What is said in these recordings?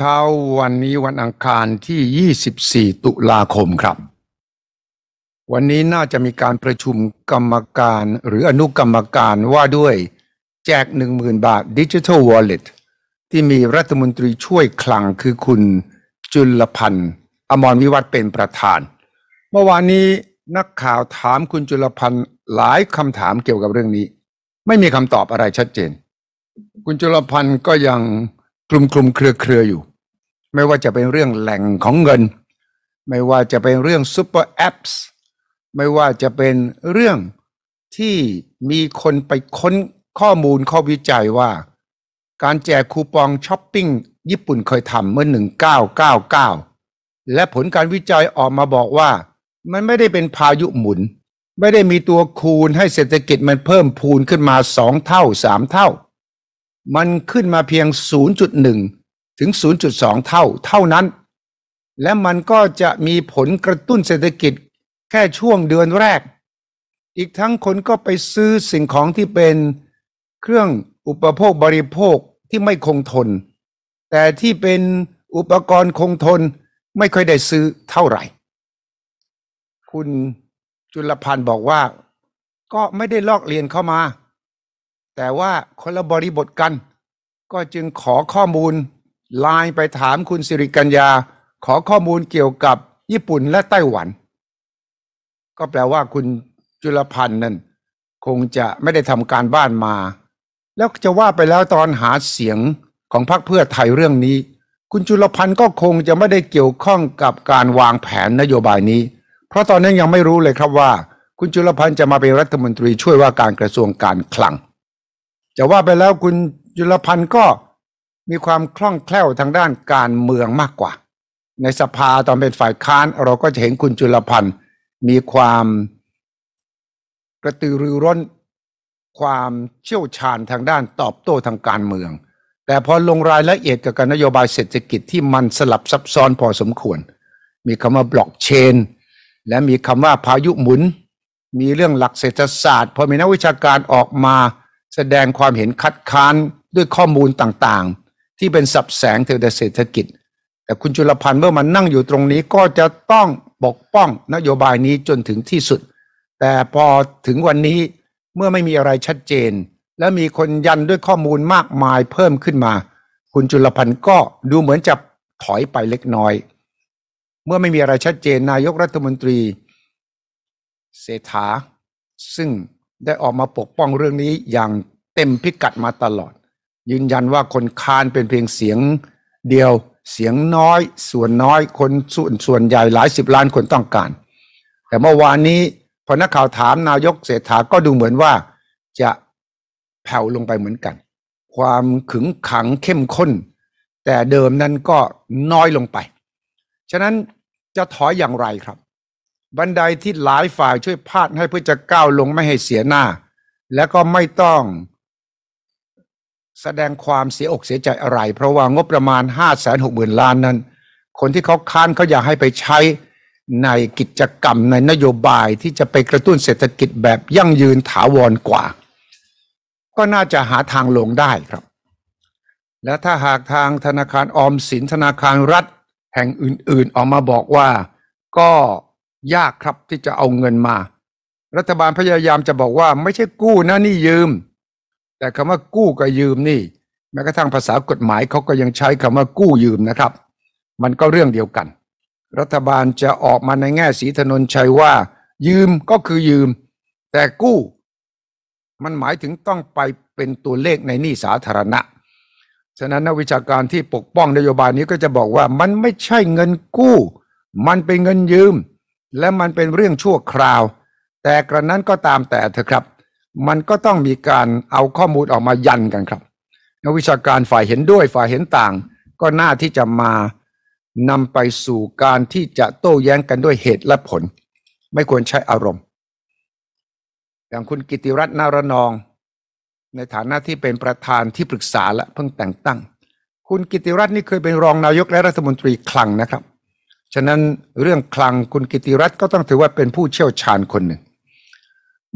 ช้าวันนี้วันอังคารที่ 24 ตุลาคมครับ วันนี้น่าจะมีการประชุมกรรมการหรืออนุกรรมการว่าด้วยแจก10,000บาทดิจิทัลวอลเล็ตที่มีรัฐมนตรีช่วยคลังคือคุณจุลพันธ์อมรวิวัฒเป็นประธาน เมื่อวานนี้นักข่าวถามคุณจุลพันธ์หลายคำถามเกี่ยวกับเรื่องนี้ ไม่มีคำตอบอะไรชัดเจน คุณจุลพันธ์ก็ยังคลุมคลุมเครือเครืออยู่ไม่ว่าจะเป็นเรื่องแหล่งของเงิน ไม่ว่าจะเป็นเรื่องซูเปอร์แอปส์ไม่ว่าจะเป็นเรื่องที่มีคนไปค้นข้อมูลข้อวิจัยว่า การแจกคูปองช้อปปิ้ง ญี่ปุ่นเคยทำเมื่อ1999และผลการวิจัยออกมาบอกว่า มันไม่ได้เป็นพายุหมุน ไม่ได้มีตัวคูณให้เศรษฐกิจมันเพิ่มพูนขึ้นมาสองเท่าสามเท่า มันขึ้นมาเพียง 0.1ถึง 0.2 เท่า เท่านั้น และมันก็จะมีผลกระตุ้นเศรษฐกิจแค่ช่วงเดือนแรก อีกทั้งคนก็ไปซื้อสิ่งของที่เป็นเครื่องอุปโภคบริโภคที่ไม่คงทน แต่ที่เป็นอุปกรณ์คงทนไม่ค่อยได้ซื้อเท่าไหร่ คุณจุลพันธ์บอกว่า ก็ไม่ได้ลอกเรียนเข้ามา แต่ว่าคนละบริบทกัน ก็จึงขอข้อมูลไลน์ไปถามคุณสิริกัญญาขอข้อมูลเกี่ยวกับ ญี่ปุ่นและไต้หวันก็แปลว่าคุณจุลพันธ์นั่นคงจะไม่ได้ทำการบ้านมา แล้วจะว่าไปแล้วตอนหาเสียงของพรรคเพื่อไทยเรื่องนี้ คุณจุลพันธ์ก็คงจะไม่ได้เกี่ยวข้องกับการวางแผนนโยบายนี้ เพราะตอนนั้นยังไม่รู้เลยครับว่า คุณจุลพันธ์จะมาเป็นรัฐมนตรีช่วยว่าการกระทรวงการคลัง จะว่าไปแล้วคุณจุลพันธ์ก็มีความคล่องแคล่วทางด้านการเมืองมากกว่า ในสภาตอนเป็นฝ่ายค้านเราก็จะเห็นคุณจุลพันธ์มีความกระตือรือร้น ความเชี่ยวชาญทางด้านตอบโต้ทางการเมือง แต่พอลงรายละเอียดกับการนโยบายเศรษฐกิจที่มันสลับซับซ้อนพอสมควร มีคำว่าบล็อกเชน และมีคำว่าพายุหมุน มีเรื่องหลักเศรษฐศาสตร์พอมีนักวิชาการออกมาแสดงความเห็นคัดค้านด้วยข้อมูลต่างๆที่เป็นสับแสงเทาเศรษฐกิจ แต่คุณจุลพันธ์เมื่อมันนั่งอยู่ตรงนี้ก็จะต้องปกป้องนโยบายนี้จนถึงที่สุด แต่พอถึงวันนี้เมื่อไม่มีอะไรชัดเจน และมีคนยันด้วยข้อมูลมากมายเพิ่มขึ้นมา คุณจุลพันธ์ก็ดูเหมือนจะถอยไปเล็กน้อย เมื่อไม่มีอะไรชัดเจนนายกรัฐมนตรีเศรษฐาซึ่งได้ออกมาปกป้องเรื่องนี้อย่างเต็มพิกัดมาตลอดยืนยันว่าคนคานเป็นเพียงเสียงเดียวเสียงน้อยส่วนน้อยคนส่วนส่วนใหญ่หลายสิบล้านคนต้องการ แต่เมื่อวานนี้พอนักข่าวถามนายกเศรษฐาก็ดูเหมือนว่า จะแผ่วลงไปเหมือนกัน ความขึงขังเข้มข้น แต่เดิมนั้นก็น้อยลงไปฉะนั้นจะถอยอย่างไรครับ บันไดที่หลายฝ่ายช่วยพาดให้เพื่อจะก้าวลงไม่ให้เสียหน้า และก็ไม่ต้องแสดงความเสียอกเสียใจอะไร เพราะว่างบประมาณ 5 6 0 0 0 0 ล้านนั้น คนที่เขาค้านเขาอยากให้ไปใช้ในกิจกรรมในนโยบายที่จะไปกระตุ้นเศรษฐกิจแบบยั่งยืนถาวรกว่า ก็น่าจะหาทางลงได้ครับ และถ้าหากทางธนาคารออมสินธนาคารรัฐแห่งอื่น ๆ ออกมาบอกว่า ก็ยากครับที่จะเอาเงินมา รัฐบาลพยายามจะบอกว่าไม่ใช่กู้นะนี่ยืมแต่คำว่ากู้กับยืมนี่ แม้กระทั่งภาษากฎหมายเขาก็ยังใช้คำว่ากู้ยืมนะครับ มันก็เรื่องเดียวกัน รัฐบาลจะออกมาในแง่สีถนนชัยว่า ยืมก็คือยืม แต่กู้ มันหมายถึงต้องไปเป็นตัวเลขในหนี้สาธารณะ ฉะนั้นนักวิชาการที่ปกป้องนโยบายนี้ก็จะบอกว่ามันไม่ใช่เงินกู้ มันเป็นเงินยืม และมันเป็นเรื่องชั่วคราว แต่กระนั้นก็ตามแต่เถอะครับมันก็ต้องมีการเอาข้อมูลออกมายันกันครับนักวิชาการฝ่ายเห็นด้วยฝ่ายเห็นต่าง ก็น่าที่จะมานำไปสู่การที่จะโต้แย้งกันด้วยเหตุและผล ไม่ควรใช้อารมณ์ อย่างคุณกิติรัตน์นารนองในฐานะที่เป็นประธานที่ปรึกษาและเพิ่งแต่งตั้ง คุณกิติรัตน์นี่เคยเป็นรองนายกและรัฐมนตรีคลังนะครับ ฉะนั้นเรื่องคลังคุณกิติรัตน์ก็ต้องถือว่าเป็นผู้เชี่ยวชาญคนหนึ่ง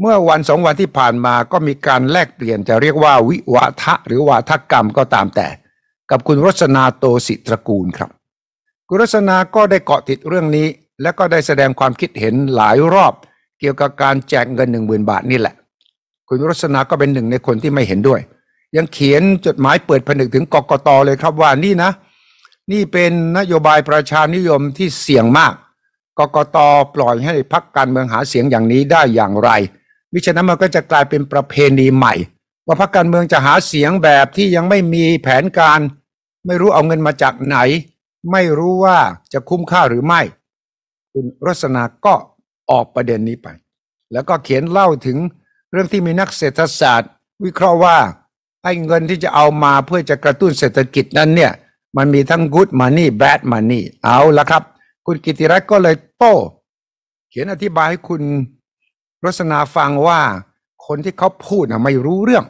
เมื่อวันสองวันที่ผ่านมา ก็มีการแลกเปลี่ยนจะเรียกว่าวิวาทะหรือวาทกรรมก็ตามแต่กับคุณรสนาโตสิตรกูลครับ คุณรสนาก็ได้เกาะติดเรื่องนี้และก็ได้แสดงความคิดเห็นหลายรอบ เกี่ยวกับการแจกเงินหนึ่งหมื่นบาทนี่แหละ คุณรสนาก็เป็นหนึ่งในคนที่ไม่เห็นด้วย ยังเขียนจดหมายเปิดผนึกถึงกกตเลยครับว่านี่นะ นี่เป็นนโยบายประชานิยมที่เสี่ยงมาก กกตปล่อยให้พักการเมืองหาเสียงอย่างนี้ได้อย่างไรมิฉะนั้นมันก็จะกลายเป็นประเพณีใหม่ ว่าพรรคการเมืองจะหาเสียงแบบที่ยังไม่มีแผนการ ไม่รู้เอาเงินมาจากไหน ไม่รู้ว่าจะคุ้มค่าหรือไม่ คุณรสนา ก็ออกประเด็นนี้ไป แล้วก็เขียนเล่าถึงเรื่องที่มีนักเศรษฐศาสตร์ วิเคราะห์ว่าไอ้เงินที่จะเอามาเพื่อจะกระตุ้นเศรษฐกิจนั้นเนี่ย มันมีทั้ง good money bad money เอาละครับ คุณกิติรัตน์ก็เลยโต้เขียนอธิบายให้คุณรสนาฟังว่าคนที่เขาพูดนะไม่รู้เรื่อง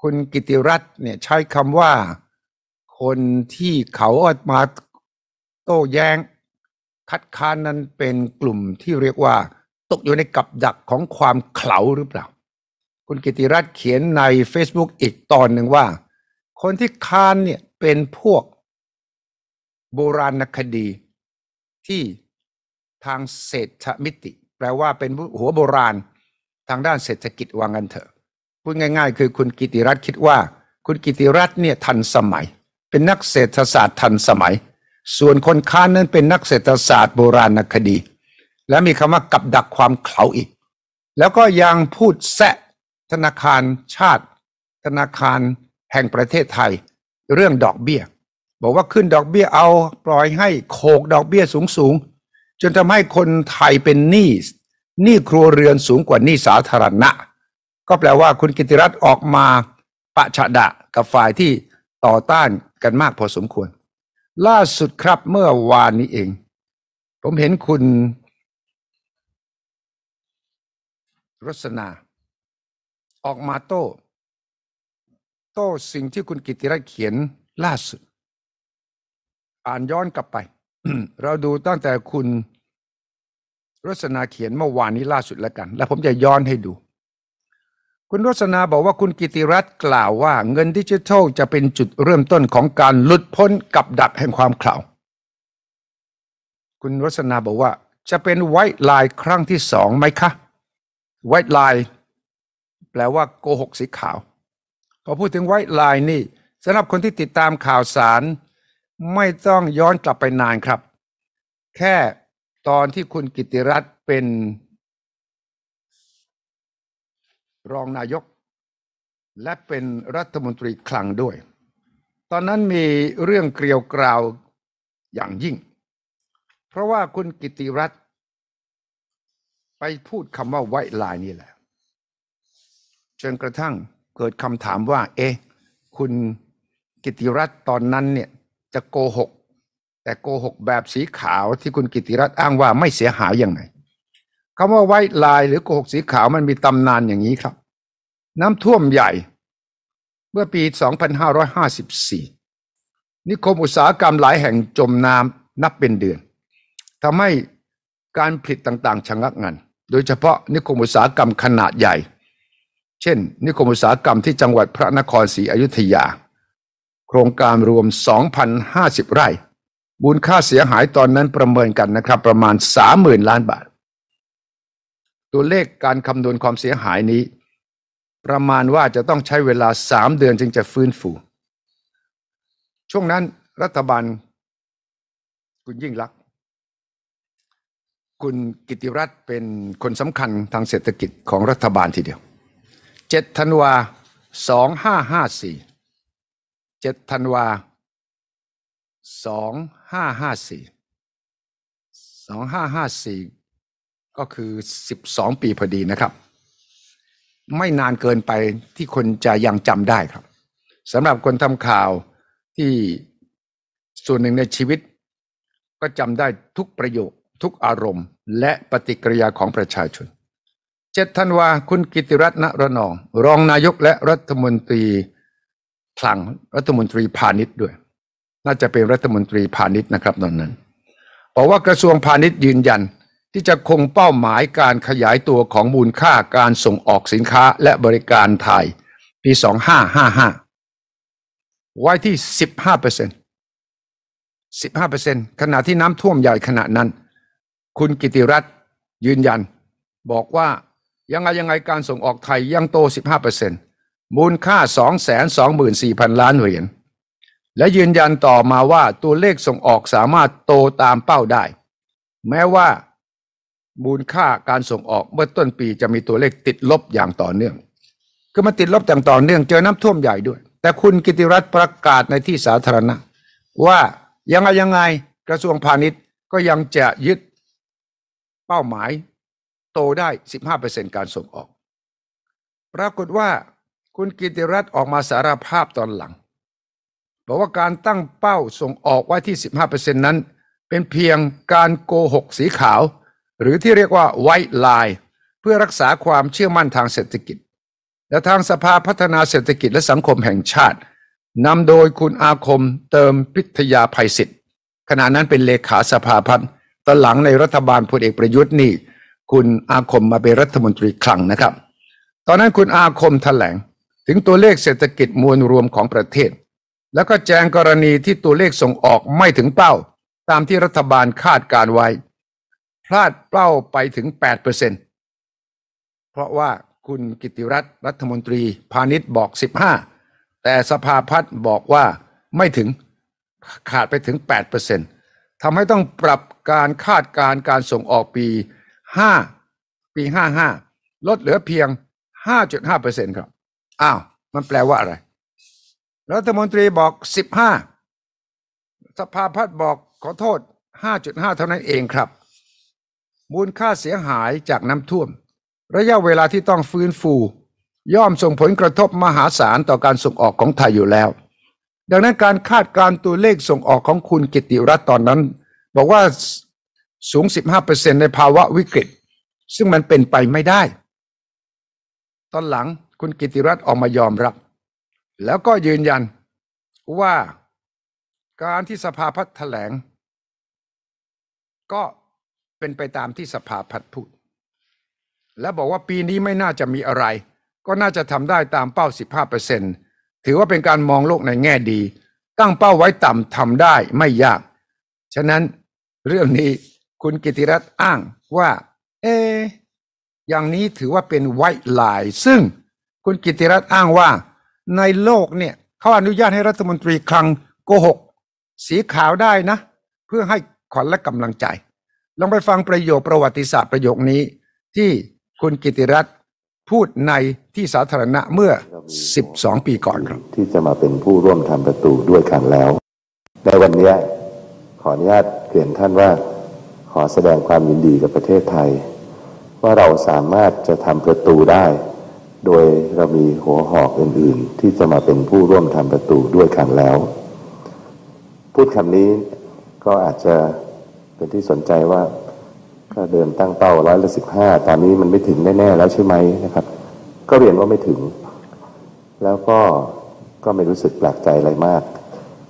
คุณกิติรัตน์เนี่ยใช้คำว่า คนที่เขาออกมาโต้แยง้ง คัดค้านนั้นเป็นกลุ่มที่เรียกว่าตกอยู่ในกับดักของความเข่าหรือเปล่าคุณกิติรัตน์เขียนใน Facebook อีกตอนหนึ่งว่า คนที่ค้านเนี่ยเป็นพวกโบราณคดี ที่ทางเศรษฐมิติแปลว่าเป็นหัวโบราณทางด้านเศรษฐกิจวางกันเถอะ พูดง่ายๆ คือคุณกิติรัตน์คิดว่า คุณกิติรัตน์เนี่ยทันสมัย เป็นนักเศรษฐศาสตร์ทันสมัย ส่วนคนค้านนั้นเป็นนักเศรษฐศาสตร์โบราณคดี และมีคำว่ากับดักความเขลาอีก แล้วก็ยังพูดแซะธนาคารชาติ ธนาคารแห่งประเทศไทย เรื่องดอกเบี้ยบอกว่าขึ้นดอกเบี้ยเอาปล่อยให้โขกดอกเบี้ยสูงจนทำให้คนไทยเป็นหนี้หนี้ครัวเรือนสูงกว่าหนี้สาธารณะ ก็แปลว่าคุณกิติรัตน์ออกมาประชะดะ กับฝ่ายที่ต่อต้านกันมากพอสมควร ล่าสุดครับ เมื่อวานนี้เอง ผมเห็นคุณรสนาออกมาโต้ โต้สิ่งที่คุณกิติรัตน์เขียนล่าสุด อ่านย้อนกลับไป เราดูตั้งแต่คุณรสนาเขียนเมื่อวานนี้ล่าสุดแล้วกัน แล้วผมจะย้อนให้ดู คุณรสนาบอกว่าคุณกิติรัตน์กล่าวว่าเงินดิจิทัล จะเป็นจุดเริ่มต้นของการหลุดพ้นกับดักแห่งความข่าวคุณรสนาบอกว่า จะเป็นไวท์ไลน์ครั้งที่สองไหมคะไวท์ไลน์แปลว่าโกหกสีขาวพอพูดถึงไวท์ไลน์นี่สำหรับคนที่ติดตามข่าวสาร ไม่ต้องย้อนกลับไปนานครับ แค่ตอนที่คุณกิติรัตน์เป็นรองนายก และเป็นรัฐมนตรีคลังด้วย ตอนนั้นมีเรื่องเกลียวกราวอย่างยิ่ง เพราะว่าคุณกิติรัตน์ไปพูดคำว่าไวไลน์นี่แหละ จนกระทั่งเกิดคำถามว่า เอ๊ะ คุณกิติรัตน์ตอนนั้นเนี่ยจะโกหกแต่โกหกแบบสีขาวที่คุณกิติรัตน์อ้างว่าไม่เสียหายอย่างไรคาว่าไว้ลายหรือโกหกสีขาวมันมีตำนานอย่างนี้ครับ น้ำท่วมใหญ่ เมื่อปี 2554 นิคมอุตสาหกรรมหลายแห่งจมน้ำนับเป็นเดือนทำให้การผลิตต่างๆชะงักงันโดยเฉพาะนิคมอุตสาหกรรมขนาดใหญ่ เช่นนิคมอุตสาหกรรมที่จังหวัดพระนครศรีอยุธยา โครงการรวม2,050 ไร่มูลค่าเสียหายตอนนั้นประเมินกันนะครับ ประมาณสามหมื่นล้านบาท ตัวเลขการคำนวณความเสียหายนี้ ประมาณว่าจะต้องใช้เวลาสามเดือน จึงจะฟื้นฟู ช่วงนั้นรัฐบาลคุณยิ่งรัก คุณกิติรัตน์เป็นคนสำคัญทางเศรษฐกิจของรัฐบาลทีเดียว เจ็ดธันวาสองห้าห้าสี่เจ็ดธันวาสองห้าห้าสี่สองห้าห้าสี่ก็คือสิบสองปีพอดีนะครับ ไม่นานเกินไปที่คนจะยังจำได้ครับสำหรับคนทำข่าวที่ ส่วนหนึ่งในชีวิต ก็จำได้ทุกประโยคทุกอารมณ์ และปฏิกิริยาของประชาชนเจ็ดธันวาคุณกิติรัตน์ระนอง รองนายกและรัฐมนตรีคลังรัฐมนตรีพาณิชย์ด้วยน่าจะเป็นรัฐมนตรีพาณิชย์นะครับตอนนั้น บอกว่ากระทรวงพาณิชย์ยืนยันที่จะคงเป้าหมายการขยายตัวของมูลค่าการส่งออกสินค้าและบริการไทยปี2555ไว้ที่ 15% 15%ขณะที่น้ำท่วมใหญ่ขณะนั้น คุณกิติรัตน์ยืนยัน บอกว่ายังไง ยังไงการส่งออกไทยยังโต 15%มูลค่า 224,000 ล้านเหรียญและยืนยันต่อมาว่าตัวเลขส่งออกสามารถโตตามเป้าได้ แม้ว่า มูลค่าการส่งออกเมื่อต้นปีจะมีตัวเลขติดลบอย่างต่อเนื่องคือมาติดลบอย่างต่อเนื่องเจอน้ำท่วมใหญ่ด้วย แต่คุณกิติรัตน์ประกาศในที่สาธารณะ ว่ายังไงยังไงกระทรวงพาณิชย์ก็ยังจะยึดเป้าหมาย โตได้ 15%การส่งออก ปรากฏว่า คุณกิติรัตน์ออกมาสารภาพตอนหลังบอกว่าการตั้งเป้าส่งออกไว้ที่ 15%นั้นเป็นเพียงการโกหกสีขาว หรือที่เรียกว่าไวท์ไลน์เพื่อรักษาความเชื่อมั่นทางเศรษฐกิจ และทางสภาพัฒนาเศรษฐกิจและสังคมแห่งชาตินำโดยคุณอาคมเติมพิทยาภัยสิทธิ์ขณะนั้นเป็นเลขาสภาพัฒน์ตอนหลังในรัฐบาลพลเอกประยุทธ์นี่คุณอาคมมาเป็นรัฐมนตรีคลังนะครับ ตอนนั้นคุณอาคมถแถลงถึงตัวเลขเศรษฐกิจมวลรวมของประเทศแล้วก็แจงกรณีที่ตัวเลขส่งออกไม่ถึงเป้า ตามที่รัฐบาลคาดการไว้ พลาดเป้าไปถึง 8%เปอร์เซนเพราะว่าคุณกิติรัตน์รัฐมนตรีพาณิชย์บอก 15 แต่สภาพัฒน์บอกว่า ไม่ถึง ขาดไปถึง8%ทำทำให้ต้องปรับการคาดการการส่งออกปี 5 ปี 55 ลดเหลือเพียง 5.5%ครับ อ้าว มันแปลว่าอะไรรัฐมนตรีบอกสิบห้าสภาพัฒน์บอกขอโทษห้าจุดห้าเท่านั้นเองครับ มูลค่าเสียหายจากน้ำท่วม ระยะเวลาที่ต้องฟื้นฟูย่อมส่งผลกระทบมหาศาลต่อการส่งออกของไทยอยู่แล้ว ดังนั้นการคาดการตัวเลขส่งออกของคุณกิติรัตน์ตอนนั้น บอกว่าสูง 15%ในภาวะวิกฤต ซึ่งมันเป็นไปไม่ได้ ตอนหลังคุณกิติรัตน์ออกมายอมรับแล้วก็ยืนยันว่า การที่สภาพัฒน์แถลง ก็เป็นไปตามที่สภาพัฒน์พูด และบอกว่าปีนี้ไม่น่าจะมีอะไร ก็น่าจะทำได้ตามเป้า15%ถือว่าเป็นการมองโลกในแง่ดี ตั้งเป้าไว้ต่ำทำได้ไม่ยาก ฉะนั้นเรื่องนี้คุณกิติรัตน์อ้างว่า เอ อย่างนี้ถือว่าเป็นไวไลน์ซึ่งคุณกิติรัตน์อ้างว่าในโลกเนี่ยเขาอนุญาตให้รัฐมนตรี คลังโกหก สีขาวได้นะ เพื่อให้ขวัญและกำลังใจ ลองไปฟังประโยคประวัติศาสตร์ประโยคนี้ ที่คุณกิติรัตน์พูดในที่สาธารณะเมื่อ 12 ปีก่อนครับที่จะมาเป็นผู้ร่วมทำประตูด้วยกันแล้ว ในวันนี้ ขออนุญาตเรียนท่านว่าขอแสดงความยินดีกับประเทศไทย ว่าเราสามารถจะทำประตูได้โดยเรามีหัวหอกอื่นๆ ที่จะมาเป็นผู้ร่วมทำประตูด้วยกันแล้ว พูดคำนี้ก็อาจจะเป็นที่สนใจว่าถ้าเดิมตั้งเป้าร้อยละสิบห้าตอนนี้มันไม่ถึงแน่ๆแล้วใช่ไหมนะครับ ก็เรียนว่าไม่ถึง แล้วก็ก็ไม่รู้สึกแปลกใจอะไรมาก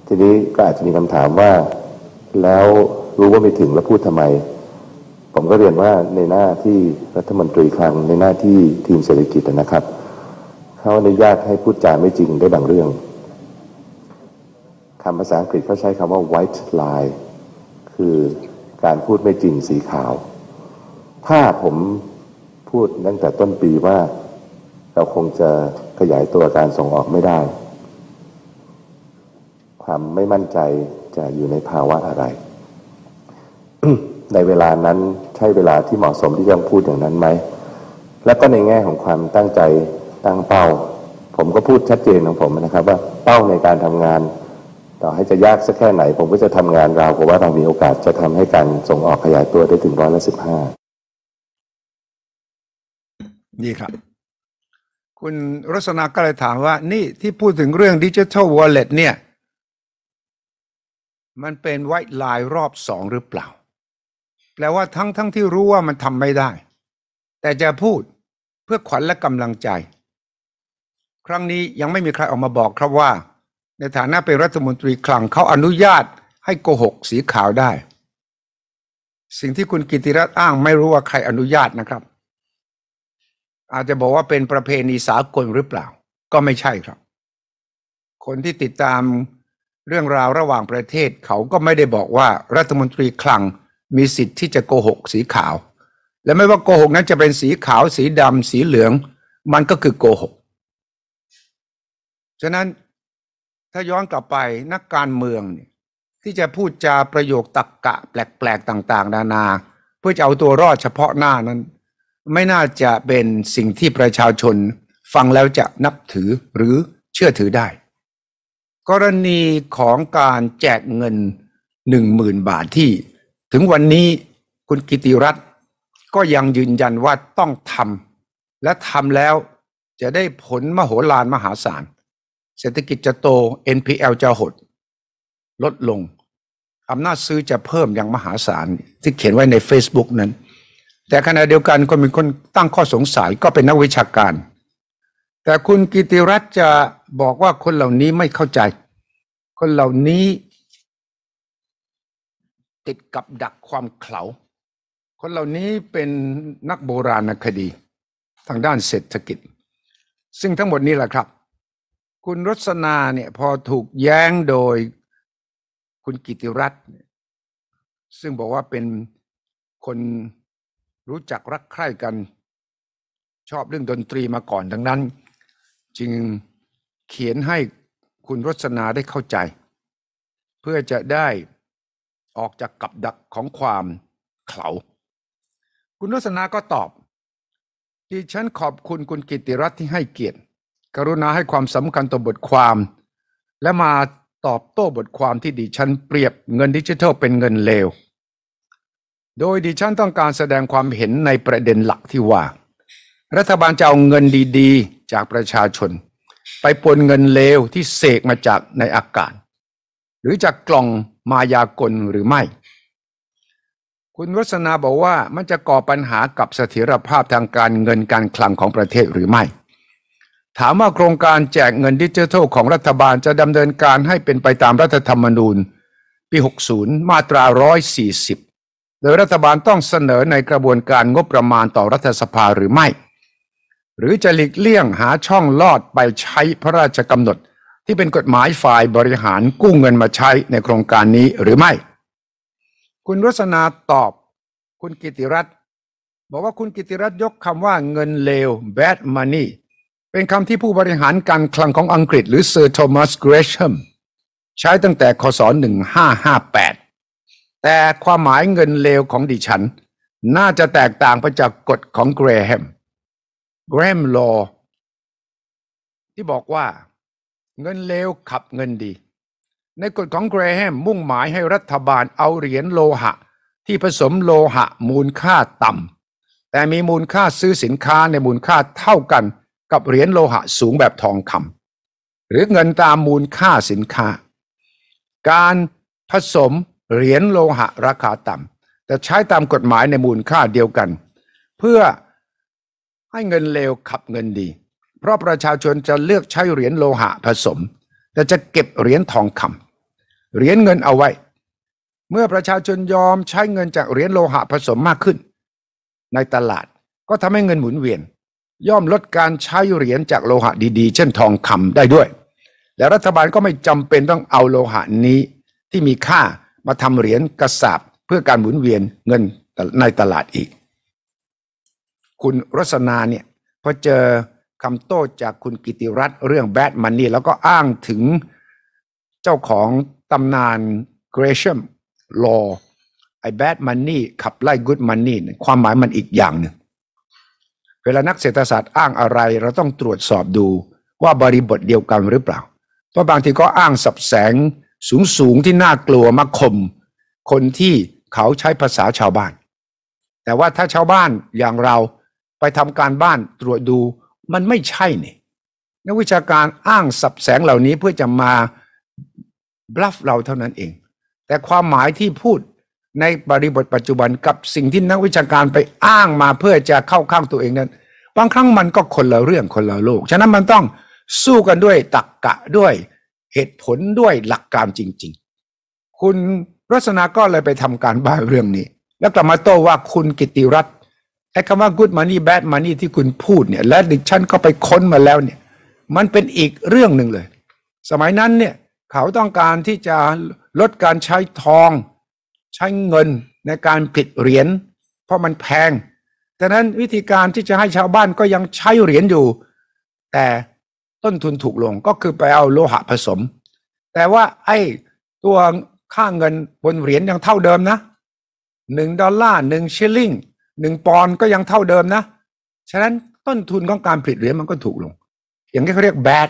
ทีนี้ก็อาจจะมีคำถามว่า แล้วรู้ว่าไม่ถึงแล้วพูดทำไมผมก็เรียนว่าในหน้าที่รัฐมนตรีคลังในหน้าที่ทีมเศรษฐกิจนะครับ เขาอนุญาตให้พูดจาไม่จริงได้บางเรื่องคำภาษาอังกฤษเขาใช้คำว่า white lie คือการพูดไม่จริงสีขาว ถ้าผมพูดตั้งแต่ต้นปีว่า เราคงจะขยายตัวการส่งออกไม่ได้ ความไม่มั่นใจจะอยู่ในภาวะอะไรในเวลานั้นใช่เวลาที่เหมาะสม ที่จะพูดอย่างนั้นไหม แล้วก็ในแง่ของความตั้งใจ ตั้งเป้า ผมก็พูดชัดเจนของผมนะครับ ว่าเป้าในการทำงาน ต่อให้จะยากสักแค่ไหน ผมก็จะทำงานราวกับว่าเรามีโอกาสจะทำให้การส่งออกขยายตัวได้ถึงร้อยละสิบห้าดีครับ คุณรสนาก็เลยถามว่านี่ที่พูดถึงเรื่องดิจิทัลวอลเล็ตเนี่ย มันเป็นไวท์ไลน์รอบสองหรือเปล่าแปลว่าทั้งทั้งที่รู้ว่ามันทำไม่ได้ แต่จะพูดเพื่อขวัญและกำลังใจ ครั้งนี้ยังไม่มีใครออกมาบอกครับว่า ในฐานะเป็นรัฐมนตรีคลังเขาอนุญาต ให้โกหกสีขาวได้ สิ่งที่คุณกิติรัตน์อ้างไม่รู้ว่าใครอนุญาตนะครับ อาจจะบอกว่าเป็นประเพณีสากลหรือเปล่าก็ไม่ใช่ครับ คนที่ติดตามเรื่องราวระหว่างประเทศเขาก็ไม่ได้บอกว่ารัฐมนตรีคลังมีสิทธิ์ที่จะโกหกสีขาว และไม่ว่าโกหกนั้นจะเป็นสีขาวสีดำสีเหลือง มันก็คือโกหก ฉะนั้นถ้าย้อนกลับไปนักการเมือง ที่จะพูดจาประโยคตักกะ แปลกๆต่างๆ นานา เพื่อจะเอาตัวรอดเฉพาะหน้านั้น ไม่น่าจะเป็นสิ่งที่ประชาชน ฟังแล้วจะนับถือหรือเชื่อถือได้ กรณีของการแจกเงินหนึ่งหมื่นบาทที่ถึงวันนี้คุณกิติรัตน์ก็ยังยืนยันว่าต้องทำและทำแล้วจะได้ผลมโหฬารมหาศาลเศรษฐกิจจะโต NPL จะหด ลดลงอำนาจซื้อจะเพิ่มอย่างมหาศาลที่เขียนไว้ใน Facebook นั้น แต่ขณะเดียวกัน ก็มีคนตั้งข้อสงสัยก็เป็นนักวิชาการ แต่คุณกิติรัตน์จะบอกว่าคนเหล่านี้ไม่เข้าใจ คนเหล่านี้ติดกับดักความเขลาคนเหล่านี้เป็นนักโบราณคดี ทางด้านเศรษฐกิจ ซึ่งทั้งหมดนี้แหละครับ คุณรสนาเนี่ยพอถูกแย้งโดยคุณกิติรัตน์ ซึ่งบอกว่าเป็นคนรู้จักรักใคร่กัน ชอบเรื่องดนตรีมาก่อนดังนั้น จึงเขียนให้คุณรสนาได้เข้าใจ เพื่อจะได้ออกจากกับดักของความเขา คุณรัศนาก็ตอบ ดิฉันขอบคุณคุณกิติรัตน์ที่ให้เกียรติ กรุณาให้ความสำคัญต่อบทความ และมาตอบโต้บทความที่ดิฉันเปรียบเงินดิจิทัลเป็นเงินเลว โดยดิฉันต้องการแสดงความเห็นในประเด็นหลักที่ว่า รัฐบาลจะเอาเงินดีๆ จากประชาชน ไปปนเงินเลวที่เสกมาจากในอากาศหรือจากกล่องมายากลหรือไม่ คุณวัฒนาบอกว่ามันจะก่อปัญหากับเสถียรภาพทางการเงินการคลังของประเทศหรือไม่ ถามว่าโครงการแจกเงินดิจิทัลของรัฐบาลจะดำเนินการให้เป็นไปตามรัฐธรรมนูญ ปี 60 มาตรา140โดยรัฐบาลต้องเสนอในกระบวนการงบประมาณต่อรัฐสภาหรือไม่ หรือจะหลีกเลี่ยงหาช่องลอดไปใช้พระราชกำหนดที่เป็นกฎหมายฝ่ายบริหารกู้เงินมาใช้ในโครงการนี้หรือไม่ คุณรสนาตอบคุณกิติรัตน์บอกว่าคุณกิติรัตน์ยกคำว่าเงินเลว bad money เป็นคำที่ผู้บริหารการคลังของอังกฤษหรือเซอร์โทมัสเกร h a มใช้ตั้งแต่คศ1558 แต่ความหมายเงินเลวของดิฉัน น่าจะแตกต่างไปจากกฎของเกรแฮมเกรแฮมลอที่บอกว่าเงินเลวขับเงินดี ในกฎของแกรแฮมมุ่งหมายให้รัฐบาลเอาเหรียญโลหะที่ผสมโลหะมูลค่าต่ำแต่มีมูลค่าซื้อสินค้าในมูลค่าเท่ากันกับเหรียญโลหะสูงแบบทองคำหรือเงินตามมูลค่าสินค้า การผสมเหรียญโลหะราคาต่ำแต่ใช้ตามกฎหมายในมูลค่าเดียวกัน เพื่อให้เงินเลวขับเงินดีเพราะประชาชนจะเลือกใช้เหรียญโลหะผสมแต่จะเก็บเหรียญทองคำ เหรียญเงินเอาไว้ เมื่อประชาชนยอมใช้เงินจากเหรียญโลหะผสมมากขึ้น ในตลาด ก็ทำให้เงินหมุนเวียน ย่อมลดการใช้เหรียญจากโลหะดี ๆ เช่นทองคำได้ด้วย และรัฐบาลก็ไม่จำเป็นต้องเอาโลหะนี้ที่มีค่ามาทำเหรียญกระสาบเพื่อการหมุนเวียนเงินในตลาดอีก คุณรสนาเนี่ยพอเจอคำโต้จากคุณกิติรัตน์เรื่องแบทมันนี่แล้วก็อ้างถึงเจ้าของตำนานเกรชัมลอไอ้แบดมันนี่ขับไล่กู๊ดมันนี่ความหมายมันอีกอย่างหนึ่งเวลานักเศรษฐศาสตร์อ้างอะไรเราต้องตรวจสอบดูว่าบริบทเดียวกันหรือเปล่า เพราะบางทีก็อ้างสับแสงสูงสูงที่น่ากลัวมาข่มคนที่เขาใช้ภาษาชาวบ้าน แต่ว่าถ้าชาวบ้านอย่างเราไปทำการบ้านตรวจดูมันไม่ใช่เนี่นักวิชาการอ้างสับแสงเหล่านี้เพื่อจะมาบลัฟเราเท่านั้นเองแต่ความหมายที่พูดในบริบทปัจจุบันกับสิ่งที่นักวิชาการไปอ้างมาเพื่อจะเข้าข้างตัวเองนั้นบางครั้งมันก็คนละเรื่องคนละโลกฉะนั้นมันต้องสู้กันด้วยตรกกะด้วยเหตุผลด้วยหลักการจริงๆ คุณรัศนาก็เลยไปทำการบ้านเรื่องนี้ แล้วกลับมาโต้ว่าคุณกิติรัตนไอ้คำว่า good money bad money ที่คุณพูดเนี่ย และดิฉันก็ไปค้นมาแล้วเนี่ย มันเป็นอีกเรื่องหนึ่งเลย สมัยนั้นเนี่ยเขาต้องการที่จะลดการใช้ทอง ใช้เงินในการผิดเหรียญเพราะมันแพงดังนั้นวิธีการที่จะให้ชาวบ้านก็ยังใช้เหรียญอยู่ แต่ต้นทุนถูกลงก็คือไปเอาโลหะผสม แต่ว่าไอ้ตัวค่าเงินบนเหรียญยังเท่าเดิมนะหนึ่งดอลลาร์หนึ่งชิลลิงหนึ่งปอนก็ยังเท่าเดิมนะ ฉะนั้นต้นทุนของการผลิตเหรียญมันก็ถูกลง อย่างที่เขาเรียกแบด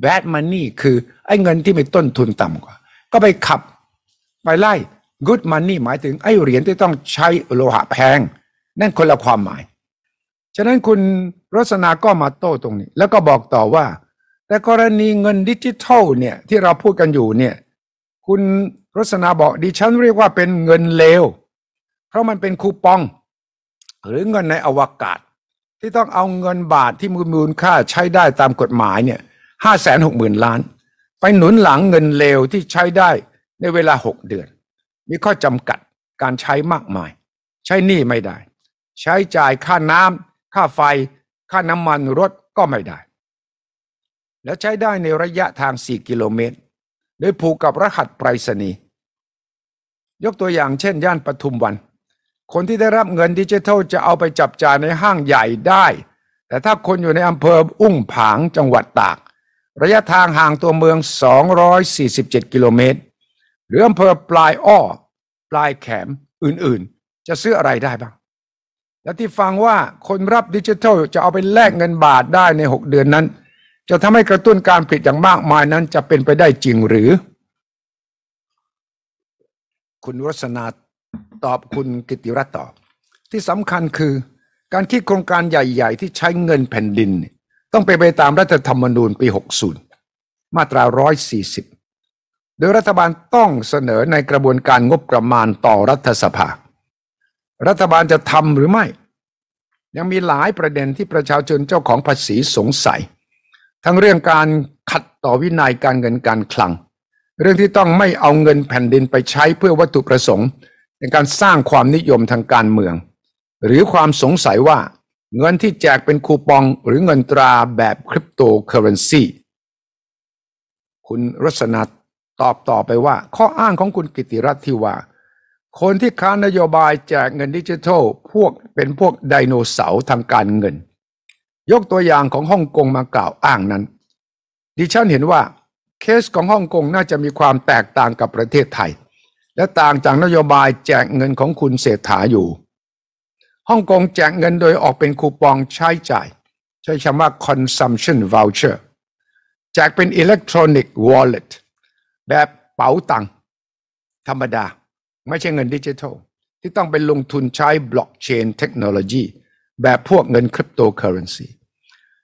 แบดมันนี่คือ ไอ้เงินที่มีต้นทุนต่ำกว่า ก็ไปขับ ไปไล่กู๊ดมันนี่หมายถึง ไอ้เหรียญที่ต้องใช้โลหะแพง นั่นคนละความหมาย ฉะนั้นคุณรสนาก็มาโต้ตรงนี้ แล้วก็บอกต่อว่า แต่กรณีเงินดิจิทัลเนี่ยที่เราพูดกันอยู่เนี่ยคุณรสนาบอกดิฉันเรียกว่าเป็นเงินเลวเพราะมันเป็นคูปองหรือเงินในอวกาศที่ต้องเอาเงินบาทที่มูลมูลค่าใช้ได้ตามกฎหมายเนี่ยห้าแสนหกหมื่นล้าน ไปหนุนหลังเงินเลวที่ใช้ได้ในเวลาหกเดือน มีข้อจำกัดการใช้มากมาย ใช้หนี้ไม่ได้ ใช้จ่ายค่าน้ำค่าไฟ ค่าน้ำมัน รถก็ไม่ได้ และใช้ได้ในระยะทางสี่กิโลเมตร โดยผูกกับรหัสไปรษณีย์ยกตัวอย่างเช่นย่านปทุมวันคนที่ได้รับเงินดิจิทัลจะเอาไปจับจ่ายในห้างใหญ่ได้ แต่ถ้าคนอยู่ในอำเภออุ้งผางจังหวัดตาก ระยะทางห่างตัวเมือง 247 กิโลเมตร หรืออำเภอปลายอ้อ ปลายแขมอื่น ๆ จะซื้ออะไรได้บ้าง และที่ฟังว่าคนรับดิจิทัลจะเอาไปแลกเงินบาทได้ใน 6 เดือนนั้น จะทำให้กระตุ้นการผลิตอย่างมากมายนั้นจะเป็นไปได้จริงหรือ คุณวัฒนาตอบคุณกิติรัตน์ตอบที่สำคัญคือ การคิดโครงการใหญ่ๆ ที่ใช้เงินแผ่นดิน ต้องไปไปตามรัฐธรรมนูญปี 60 มาตรา 140 โดยรัฐบาลต้องเสนอในกระบวนการงบประมาณต่อรัฐสภา รัฐบาลจะทำหรือไม่ ยังมีหลายประเด็นที่ประชาชนเจ้าของภาษีสงสัย ทั้งเรื่องการขัดต่อวินัยการเงินการคลัง เรื่องที่ต้องไม่เอาเงินแผ่นดินไปใช้เพื่อวัตถุประสงค์ในการสร้างความนิยมทางการเมือง หรือความสงสัยว่าเงินที่แจกเป็นคูปองหรือเงินตราแบบคริปโตเคอเรนซีคุณรันาตอบต่อไปว่า ข้ออ้างของคุณกิติรัตน์ที่ว่า คนที่ค้านนโยบายแจกเงินดิจิทัลพวกเป็นพวกไดโนเสาร์ทางการเงิน ยกตัวอย่างของฮ่องกงมากล่าวอ้างนั้น ดิฉันเห็นว่าเคสของฮ่องกงน่าจะมีความแตกต่างกับประเทศไทยและต่างจากนโยบายแจกเงินของคุณเศรษฐาอยู่ฮ่องกงแจกเงินโดยออกเป็นคูปองใช้จ่ายใช้คำว่า consumption voucher แจกเป็น electronic wallet แบบเป๋าตัง ธรรมดา ไม่ใช่เงินดิจิทัลที่ต้องไปลงทุนใช้บล็อกเชนเทคโนโลยีแบบพวกเงินคริปโตเคอเรนซี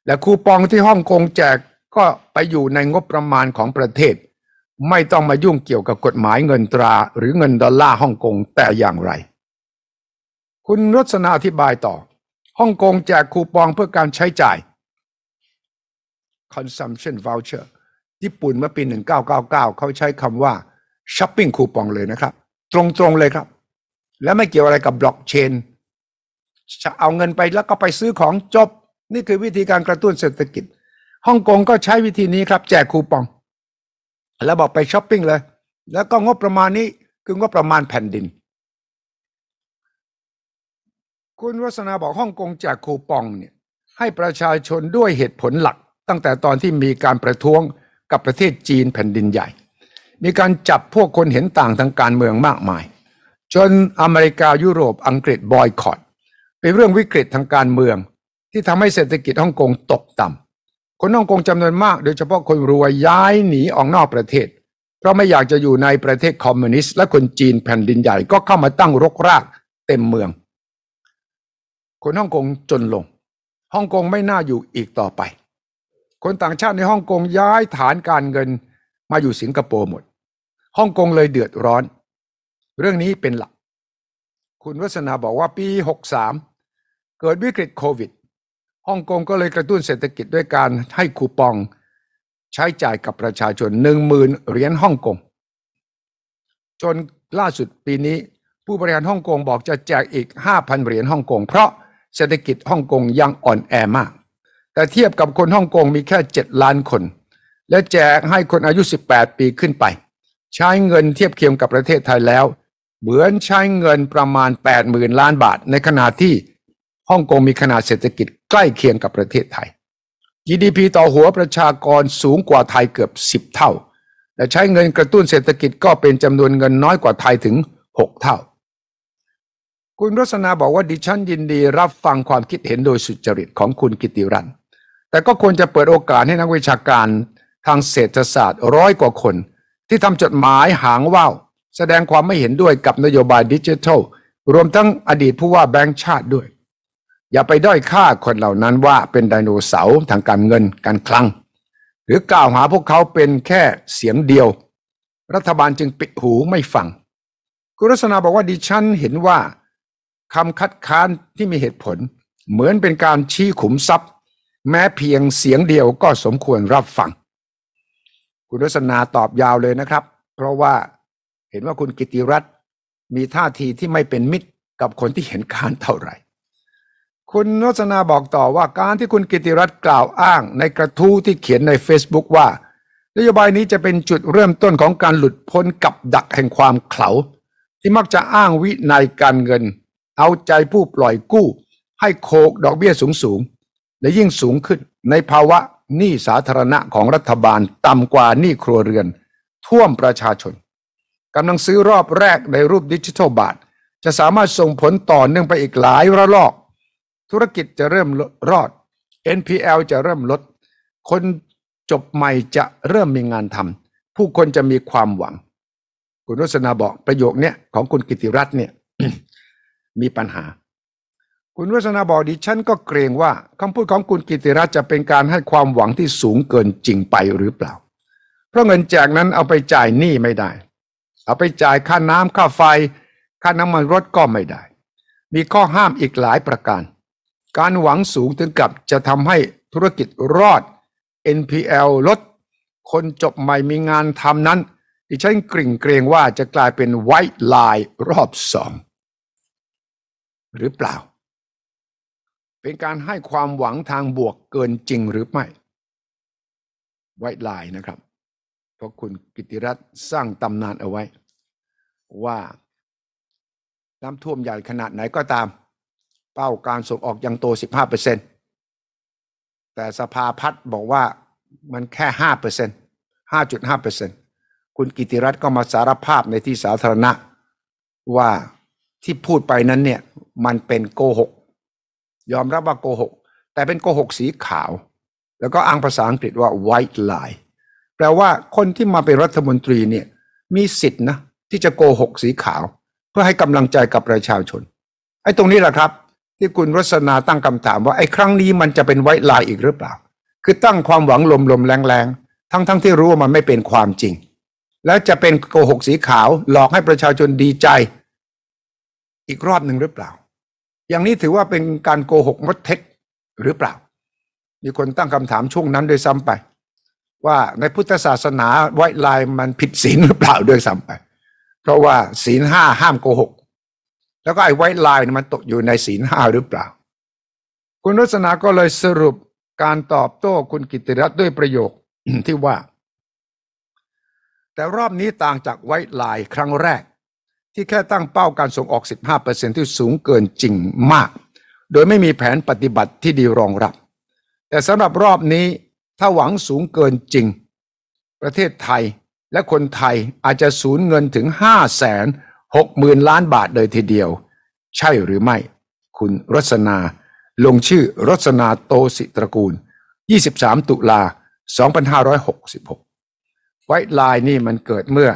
และคูปองที่ฮ่องกงแจกก็ไปอยู่ในงบประมาณของประเทศไม่ต้องมายุ่งเกี่ยวกับกฎหมายเงินตราหรือเงินดอลลาร์ฮ่องกงแต่อย่างไร คุณรสนาอธิบายต่อฮ่องกงแจกคูปองเพื่อการใช้จ่าย consumption voucher ญี่ปุ่นเมื่อปี 1999เขาใช้คำว่า shopping coupon เลยนะครับ ตรงๆเลยครับ และไม่เกี่ยวอะไรกับบล็อกเชนจะเอาเงินไปแล้วก็ไปซื้อของจบ นี่คือวิธีการกระตุ้นเศรษฐกิจฮ่องกงก็ใช้วิธีนี้ครับ แจกคูปองแล้วบอกไปช้อปปิ้งเลย แล้วก็งบประมาณนี้คืองบประมาณแผ่นดิน คุณวัฒนาบอกฮ่องกงแจกคูปองเนี่ยให้ประชาชนด้วยเหตุผลหลักตั้งแต่ตอนที่มีการประท้วงกับประเทศจีนแผ่นดินใหญ่ มีการจับพวกคนเห็นต่างทางการเมืองมากมาย จนอเมริกายุโรปอังกฤษบอยคอต เป็นเรื่องวิกฤตทางการเมือง ที่ทำให้เศรษฐกิจฮ่องกงตกต่ำคนฮ่องกงจำนวนมาก โดยเฉพาะคนรวยย้ายหนีออกนอกประเทศเพราะไม่อยากจะอยู่ในประเทศคอมมิวนิสต์และคนจีนแผ่นดินใหญ่ก็เข้ามาตั้งรกราก เต็มเมือง คนฮ่องกงจนลงฮ่องกงไม่น่าอยู่อีกต่อไป คนต่างชาติในฮ่องกงย้ายฐานการเงิน มาอยู่สิงคโปร์หมดฮ่องกงเลยเดือดร้อน เรื่องนี้เป็นหลัก คุณวัฒนาบอกว่าปี63เกิดวิกฤตโควิดฮ่องกงก็เลยกระตุ้นเศรษฐกิจด้วยการให้คูปอง ใช้จ่ายกับประชาชนหนึ่งหมื่นเหรียญฮ่องกงจนล่าสุดปีนี้ ผู้บริหารฮ่องกงบอกจะแจกอีก5,000เหรียญฮ่องกงเพราะเศรษฐกิจฮ่องกงยังอ่อนแอมาก แต่เทียบกับคนฮ่องกงมีแค่ 7 ล้านคน และแจกให้คนอายุ 18 ปีขึ้นไป ใช้เงินเทียบเคียงกับประเทศไทยแล้ว เหมือนใช้เงินประมาณ 80,000 ล้านบาทในขณะที่ฮ่องกงมีขนาดเศรษฐกิจใกล้เคียงกับประเทศไทย GDP ต่อหัวประชากรสูงกว่าไทยเกือบ 10 เท่า และใช้เงินกระตุ้นเศรษฐกิจก็เป็นจำนวนเงินน้อยกว่าไทยถึง 6 เท่า คุณรสนาบอกว่าดิฉันยินดีรับฟังความคิดเห็นโดยสุจริตของคุณกิติรันแต่ก็ควรจะเปิดโอกาสให้นักวิชาการทางเศรษฐศาสตร์ร้อยกว่าคน ที่ทำจดหมายหางว่าวแสดงความไม่เห็นด้วยกับนโยบายดิจิทัลรวมทั้งอดีตผู้ว่าแบงค์ชาติด้วยอย่าไปด้อยค่าคนเหล่านั้นว่าเป็นไดโนเสาร์ทางการเงินการคลัง หรือกล่าวหาพวกเขาเป็นแค่เสียงเดียว รัฐบาลจึงปิดหูไม่ฟัง คุณรัศนาบอกว่าดิฉันเห็นว่าคำคัดค้านที่มีเหตุผล เหมือนเป็นการชี้ขุมทรัพย์ แม้เพียงเสียงเดียวก็สมควรรับฟัง คุณรัศนาตอบยาวเลยนะครับ เพราะว่าเห็นว่าคุณกิติรัตน์มีท่าทีที่ไม่เป็นมิตรกับคนที่เห็นการเท่าไหร่คุณนศนาบอกต่อว่าการที่คุณกิติรัตน์กล่าวอ้างในกระทู้ที่เขียนใน Facebook ว่า นโยบายนี้จะเป็นจุดเริ่มต้นของการหลุดพ้นกับดักแห่งความเข่าที่มักจะอ้างวินัยการเงิน เอาใจผู้ปล่อยกู้ให้โคกดอกเบี้ยสูงสูง และยิ่งสูงขึ้นในภาวะหนี้สาธารณะของรัฐบาลต่ำกว่าหนี้ครัวเรือน ท่วมประชาชนกำลังซื้อรอบแรกในรูปดิจิทัลบาท จะสามารถส่งผลต่อเนื่องไปอีกหลายระลอกธุรกิจจะเริ่มรอด NPL จะเริ่มลด คนจบใหม่จะเริ่มมีงานทำผู้คนจะมีความหวัง คุณรสนาบอกประโยคนี้ของคุณกิติรัตน์เนี่ยมีปัญหา คุณรสนาบอกดิฉันก็เกรงว่าคำพูดของคุณกิติรัตน์จะเป็นการให้ความหวังที่สูงเกินจริงไปหรือเปล่า เพราะเงินแจกนั้นเอาไปจ่ายหนี้ไม่ได้ เอาไปจ่ายค่าน้ำค่าไฟ ค่าน้ำมันรถก็ไม่ได้ มีข้อห้ามอีกหลายประการการหวังสูงถึงกับจะทำให้ธุรกิจรอด NPL ลด คนจบใหม่มีงานทำนั้นดิฉันกริ่งเกรงว่าจะกลายเป็นไวท์ไลน์รอบสอง หรือเปล่า เป็นการให้ความหวังทางบวกเกินจริงหรือไม่ ไวท์ไลน์นะครับ เพราะคุณกิติรัตน์สร้างตำนานเอาไว้ ว่า น้ำท่วมใหญ่ขนาดไหนก็ตามเป้าการส่งออกยังโต 15%แต่สภาพัฒน์บอกว่ามันแค่ 5% 5.5%คุณกิติรัตน์ก็มาสารภาพในที่สาธารณะว่าที่พูดไปนั้นเนี่ยมันเป็นโกหก ยอมรับว่าโกหก แต่เป็นโกหกสีขาว แล้วก็อ้างภาษาอังกฤษว่า white lie แปลว่าคนที่มาเป็นรัฐมนตรีเนี่ยมีสิทธินะที่จะโกหกสีขาว เพื่อให้กำลังใจกับประชาชนไอ้ตรงนี้แหละครับที่คุณรัศนาตั้งคำถามว่าไอ้ครั้งนี้มันจะเป็นไวท์ไลน์อีกหรือเปล่า คือตั้งความหวังลมๆแรงๆทั้งๆทที่รู้ว่ามันไม่เป็นความจริง แล้วจะเป็นโกหกสีขาวหลอกให้ประชาชนดีใจ อีกรอบหนึ่งหรือเปล่า อย่างนี้ถือว่าเป็นการโกหกมดเท็จหรือเปล่า มีคนตั้งคำถามช่วงนั้นด้วยซ้ำไป ว่าในพุทธศาสนาไวท์ไลน์มันผิดศีลหรือเปล่าด้วยซ้ำไป เพราะว่าศีลห้าห้ามโกหกแล้วก็ไอ้ไวท์ไลน์มันตกอยู่ในศีลห้าหรือเปล่า คุณรัศนาก็เลยสรุปการตอบโต้คุณกิติรัตน์ด้วยประโยคที่ว่า แต่รอบนี้ต่างจากไวท์ไลน์ครั้งแรก ที่แค่ตั้งเป้าการส่งออก 15%ที่สูงเกินจริงมาก โดยไม่มีแผนปฏิบัติที่ดีรองรับ แต่สำหรับรอบนี้ถ้าหวังสูงเกินจริง ประเทศไทยและคนไทยอาจจะสูญเงินถึง5 0 0แสนหกหมื่นล้านบาทเลยทีเดียว ใช่หรือไม่ คุณรสนาลงชื่อรสนาโตสิตรกูล 23 ตุลา2566 ไว้ไลน์นี่มันเกิดเมื่อ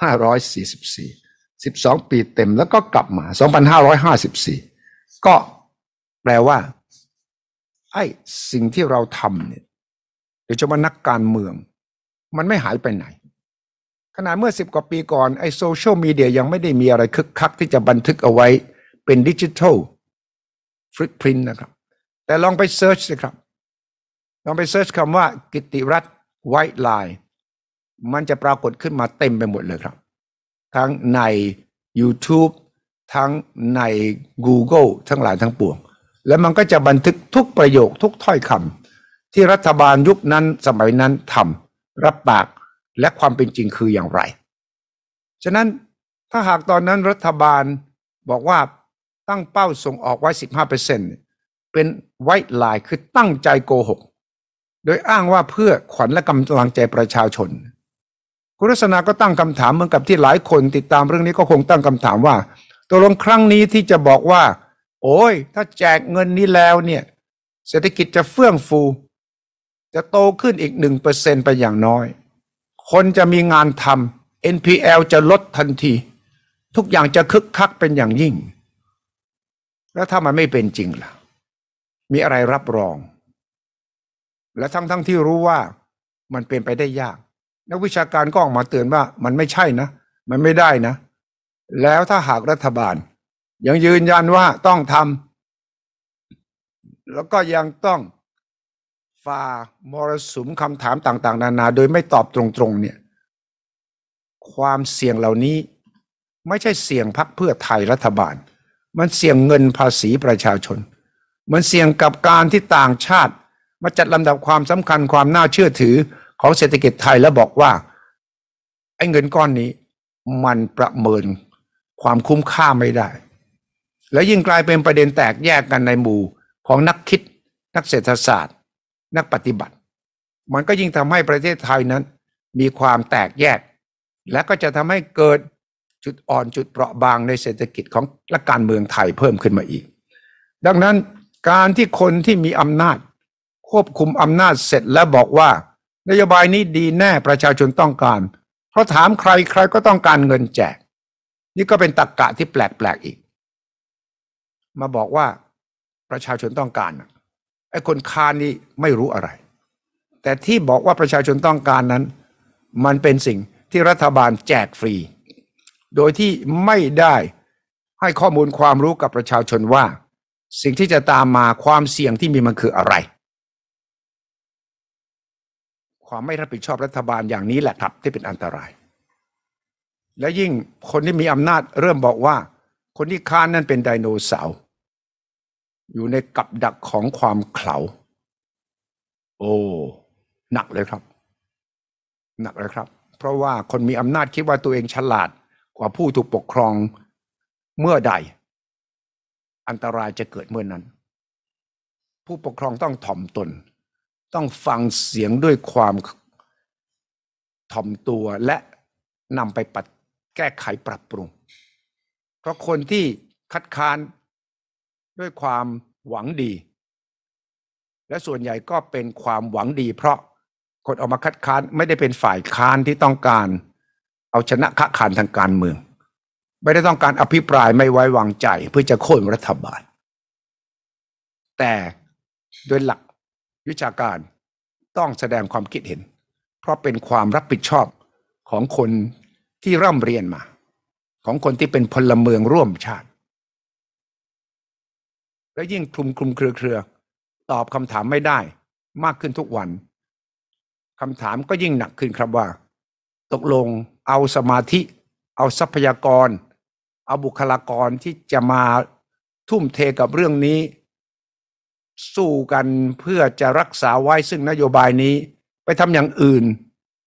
2544 12ปีเต็มแล้วก็กลับมา 2554 ก็แปลว่าไอ้สิ่งที่เราทำเนี่ยโดยเฉพาะนักการเมือง มันไม่หายไปไหนขณะเมื่อสิบกว่าปีก่อน ไอโซเชียลมีเดียยังไม่ได้มีอะไรคึกคัก ที่จะบันทึกเอาไว้เป็นดิจิทัลฟลิพรินนะครับ แต่ลองไปเซิร์ชสิครับ ลองไปเซิร์ชคำว่ากิติรัตไวท์ไลน์มันจะปรากฏขึ้นมาเต็มไปหมดเลยครับ ทั้งใน YouTube ทั้งใน Google ทั้งหลายทั้งปวง แล้วมันก็จะบันทึกทุกประโยคทุกถ้อยคำที่รัฐบาลยุคนั้นสมัยนั้นทำรับปากและความเป็นจริงคืออย่างไร ฉะนั้นถ้าหากตอนนั้นรัฐบาลบอกว่าตั้งเป้าส่งออกไว้ 15%เปอร์เซ็นไวท์ไลน์คือตั้งใจโกหก โดยอ้างว่าเพื่อขวัญและกำลังใจประชาชน คุณรัศนาก็ตั้งคำถามเหมือนกับที่หลายคนติดตามเรื่องนี้ก็คงตั้งคำถามว่าตกลงครั้งนี้ที่จะบอกว่า โอ้ย ถ้าแจกเงินนี้แล้วเนี่ยเศรษฐกิจจะเฟื่องฟู จะโตขึ้นอีกหนึ่งเปอร์เซ็นไปอย่างน้อยคนจะมีงานทำ NPL จะลดทันที ทุกอย่างจะคึกคักเป็นอย่างยิ่ง แล้วถ้ามันไม่เป็นจริงล่ะ มีอะไรรับรอง และทั้งทั้งที่รู้ว่ามันเป็นไปได้ยากนักวิชาการก็ออกมาเตือนว่ามันไม่ใช่นะ มันไม่ได้นะ แล้วถ้าหากรัฐบาลยังยืนยันว่าต้องทำแล้วก็ยังต้องฝ่ามรสุมคำถามต่างๆ นานา โดยไม่ตอบตรง ๆ เนี่ย ความเสี่ยงเหล่านี้ ไม่ใช่เสี่ยงพักเพื่อไทยรัฐบาล มันเสี่ยงเงินภาษีประชาชน มันเสี่ยงกับการที่ต่างชาติ มาจัดลำดับความสำคัญความน่าเชื่อถือของเศรษฐกิจไทยแล้วบอกว่า ไอ้เงินก้อนนี้ มันประเมินความคุ้มค่าไม่ได้ แล้วยิ่งกลายเป็นประเด็นแตกแยกกันในหมู่ของนักคิดนักเศรษฐศาสตร์นักปฏิบัติ มันก็ยิ่งทำให้ประเทศไทยนั้นมีความแตกแยก และก็จะทำให้เกิดจุดอ่อนจุดเปราะบางในเศรษฐกิจของและการเมืองไทยเพิ่มขึ้นมาอีก ดังนั้นการที่คนที่มีอำนาจ ควบคุมอำนาจเสร็จแล้วบอกว่านโยบายนี้ดีแน่ประชาชนต้องการ เพราะถามใครใครก็ต้องการเงินแจก นี่ก็เป็นตรกกะที่แปลกๆอีก มาบอกว่าประชาชนต้องการนะไอ้คนค้านนี่ไม่รู้อะไร แต่ที่บอกว่าประชาชนต้องการนั้น มันเป็นสิ่งที่รัฐบาลแจกฟรี โดยที่ไม่ได้ให้ข้อมูลความรู้กับประชาชนว่า สิ่งที่จะตามมาความเสี่ยงที่มีมันคืออะไร ความไม่รับผิดชอบรัฐบาลอย่างนี้แหละครับที่เป็นอันตราย และยิ่งคนที่มีอำนาจเริ่มบอกว่า คนที่ค้านนั่นเป็นไดโนเสาร์อยู่ในกับดักของความเขาโอ้ หนักเลยครับ หนักเลยครับ เพราะว่าคนมีอำนาจคิดว่าตัวเองฉลาด กว่าผู้ถูกปกครองเมื่อใด อันตรายจะเกิดเมื่อนนั้น ผู้ปกครองต้องถ่อมตน ต้องฟังเสียงด้วยความถ่อมตัวและนำไปปัดแก้ไขปรับปรุง เพราะคนที่คัดค้านด้วยความหวังดี และส่วนใหญ่ก็เป็นความหวังดีเพราะคนออกมาคัดค้านไม่ได้เป็นฝ่ายค้านที่ต้องการ เอาชนะค้าขานทางการเมือง ไม่ได้ต้องการอภิปรายไม่ไว้วางใจ เพื่อจะโค่นรัฐบาล แต่โดยหลักวิชาการต้องแสดงความคิดเห็น เพราะเป็นความรับผิดชอบของคนที่ร่ำเรียนมา ของคนที่เป็นพลเมืองร่วมชาติแล้วยิ่งคลุมคลุมเครือเครือ ตอบคำถามไม่ได้มากขึ้นทุกวันคำถามก็ยิ่งหนักขึ้นครับว่า ตกลงเอาสมาธิ เอาทรัพยากร เอาบุคลากรที่จะมาทุ่มเทกับเรื่องนี้ สู้กันเพื่อจะรักษาไว้ซึ่งนโยบายนี้ ไปทำอย่างอื่น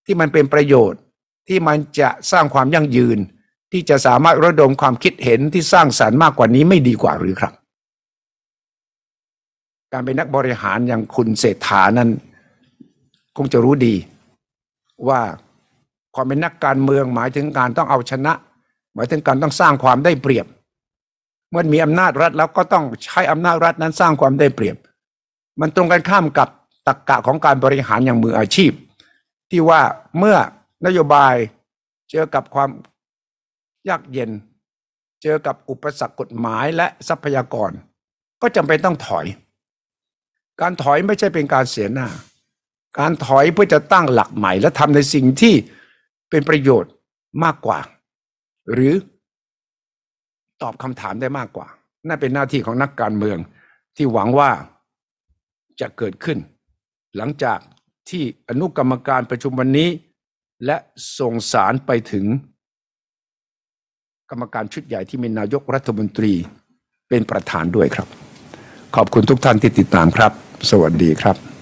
ที่มันเป็นประโยชน์ที่มันจะสร้างความยั่งยืน ที่จะสามารถระดมความคิดเห็นที่สร้างสารรค์มากกว่านี้ไม่ดีกว่าหรือครับการเป็นนักบริหารอย่างคุณเศรษฐานั้น คงจะรู้ดี ว่าความเป็นนักการเมืองหมายถึงการต้องเอาชนะ หมายถึงการต้องสร้างความได้เปรียบ เมื่อมีอำนาจรัฐแล้วก็ต้องใช้อำนาจรัฐนั้นสร้างความได้เปรียบ มันตรงกันข้ามกับตรกกะของการบริหารอย่างมืออาชีพ ที่ว่าเมื่อนโยบาย เจอกับความยากเย็น เจอกับอุปสรรคกฎหมายและทรัพยากร ก็จำเป็นต้องถอยการถอยไม่ใช่เป็นการเสียหน้า การถอยเพื่อจะตั้งหลักใหม่ และทำในสิ่งที่เป็นประโยชน์มากกว่า หรือตอบคำถามได้มากกว่า นั่นเป็นหน้าที่ของนักการเมืองที่หวังว่าจะเกิดขึ้น หลังจากที่อนุกรรมการประชุมวันนี้ และส่งสารไปถึงกรรมการชุดใหญ่ที่มีนายกรัฐมนตรีเป็นประธานด้วยครับ ขอบคุณทุกท่านที่ติดตามครับสวัสดีครับ